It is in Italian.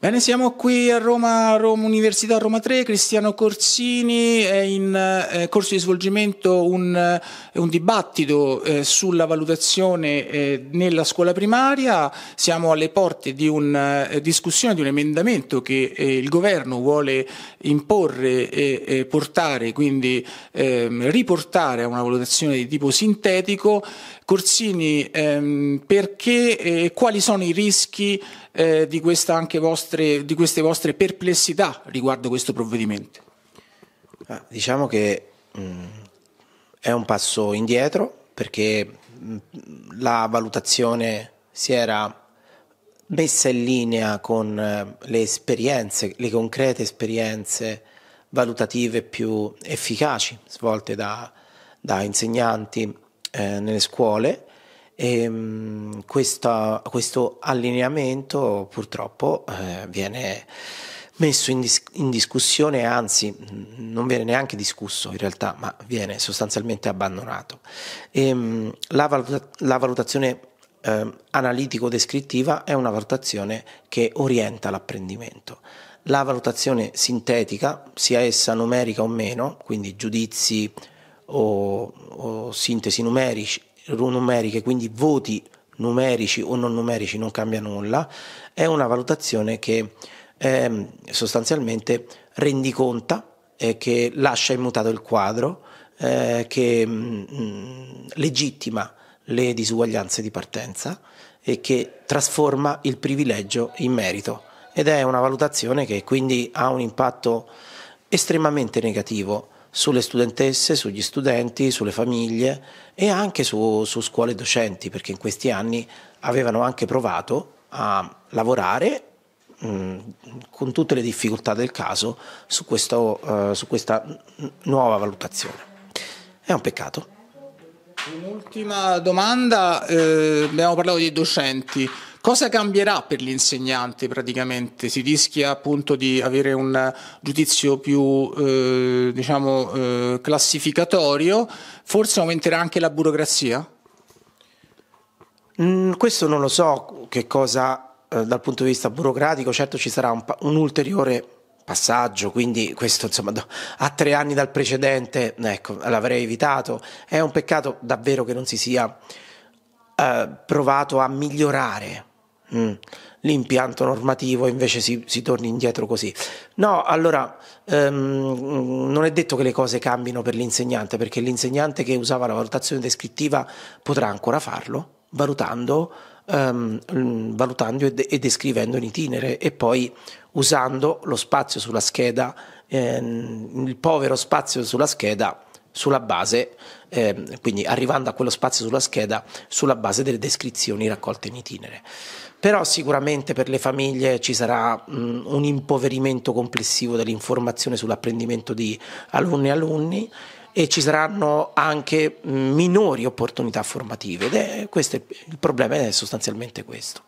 Bene, siamo qui a Roma, Roma, Università Roma 3, Cristiano Corsini, è in eh, corso di svolgimento un, eh, un dibattito eh, sulla valutazione eh, nella scuola primaria, siamo alle porte di una eh, discussione di un emendamento che eh, il governo vuole imporre e, portare, quindi ehm, riportare a una valutazione di tipo sintetico. Corsini, ehm, perché, quali sono i rischi eh, di, vostre, di, queste vostre perplessità riguardo questo provvedimento. Ah, diciamo che mh, mm, è un passo indietro perché mh, mm, la valutazione si era messa in linea con eh, le esperienze, le concrete esperienze valutative più efficaci svolte da, da insegnanti eh, nelle scuole e, ehm, questa, questo allineamento purtroppo eh, viene messo in, dis- in, discussione, anzi non viene neanche discusso in realtà, ma viene sostanzialmente abbandonato. E, ehm, la, valuta- la, valutazione eh, analitico-descrittiva è una valutazione che orienta l'apprendimento. La valutazione sintetica, sia essa numerica o meno, quindi giudizi o, o sintesi numerici, numeriche, quindi voti numerici o non numerici non cambia nulla, è una valutazione che eh, sostanzialmente rendiconta e che lascia immutato il quadro, eh, che mh, mm, mm, legittima le disuguaglianze di partenza e che trasforma il privilegio in merito. Ed è una valutazione che quindi ha un impatto estremamente negativo sulle studentesse, sugli studenti, sulle famiglie e anche su, su scuole docenti, perché in questi anni avevano anche provato a lavorare mh, mm, con tutte le difficoltà del caso su, questo, uh, su questa nuova valutazione. È un peccato. Un'ultima domanda, eh, abbiamo parlato di docenti. Cosa cambierà per l'insegnante praticamente? Si rischia appunto di avere un giudizio più eh, diciamo, eh, classificatorio, forse aumenterà anche la burocrazia? Mm, questo non lo so che cosa eh, dal punto di vista burocratico, certo ci sarà un, un ulteriore passaggio, quindi questo insomma a tre anni dal precedente ecco, l'avrei evitato, è un peccato davvero che non si sia eh, provato a migliorare Mm. L'impianto normativo invece si, si, torni indietro così. No, allora ehm, non è detto che le cose cambino per l'insegnante, perché l'insegnante che usava la valutazione descrittiva potrà ancora farlo, valutando, ehm, valutando e, de- e, descrivendo in itinere e poi usando lo spazio sulla scheda, ehm, il povero spazio sulla scheda sulla base, eh, quindi arrivando a quello spazio sulla scheda, sulla base delle descrizioni raccolte in itinere. Però sicuramente per le famiglie ci sarà mh, un impoverimento complessivo dell'informazione sull'apprendimento di alunni e alunni e ci saranno anche minori opportunità formative ed è, questo è, il problema è sostanzialmente questo.